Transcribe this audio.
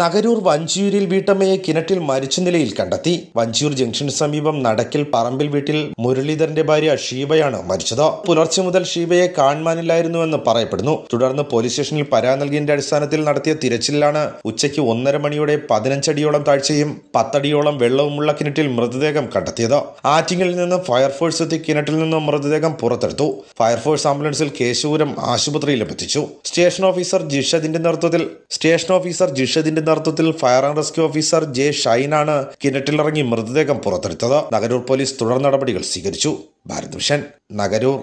നഗരൂർ വഞ്ചിയൂരിൽ വീട്ടമ്മയെ കിണറ്റിൽ മരിച്ച നിലയിൽ കണ്ടെത്തി വഞ്ചിയൂർ ജംഗ്ഷന് സമീപം നടക്കിൽ പറമ്പിൽ വീട്ടിൽ മുരളീധരന്റെ ഭാര്യ ഷീബയാണ് മരിച്ചത് പുലർച്ചെ മുതൽ ഷീബയെ കാണുവാനില്ലായിരുന്നുവെന്ന് പറയപ്പെടുന്നു തുടർന്ന് പോലീസ് സ്റ്റേഷനിൽ പരാതി നൽകിയതിന്റെ അടിസ്ഥാനത്തിൽ നടത്തിയ തിരച്ചിലാണ് ഉച്ചയ്ക്ക് ഒന്നര മണിയോടെ പതിനഞ്ചടിയോളം താഴ്ചയും പത്തടിയോളം വെള്ളവുമുള്ള കിണറ്റിൽ മൃതദേഹം കണ്ടെത്തിയത് ആറ്റിങ്ങിൽ നിന്ന് ഫയർഫോഴ്സ് എത്തി കിണറ്റിൽ നിന്ന് മൃതദേഹം പുറത്തെടുത്തു ഫയർഫോഴ്സ് ആംബുലൻസിൽ കേശൂരം ആശുപത്രിയിലും എത്തിച്ചു സ്റ്റേഷൻ ഓഫീസർ ജിഷദിന്റെ നേതൃത്വത്തിൽ സ്റ്റേഷൻ ഓഫീസർ ജിഷദിന്റെ യൂണിറ്റിന്റെ നേതൃത്വത്തിൽ fire and rescue officer J ഷൈനാണ് കിണറ്റിലിറങ്ങി മൃതദേഹം പുറത്തെടുത്തത് നഗരൂർ പോലീസ് തുടർ നടപടികൾ സ്വീകരിച്ചു ഭാരത് നഗരൂർ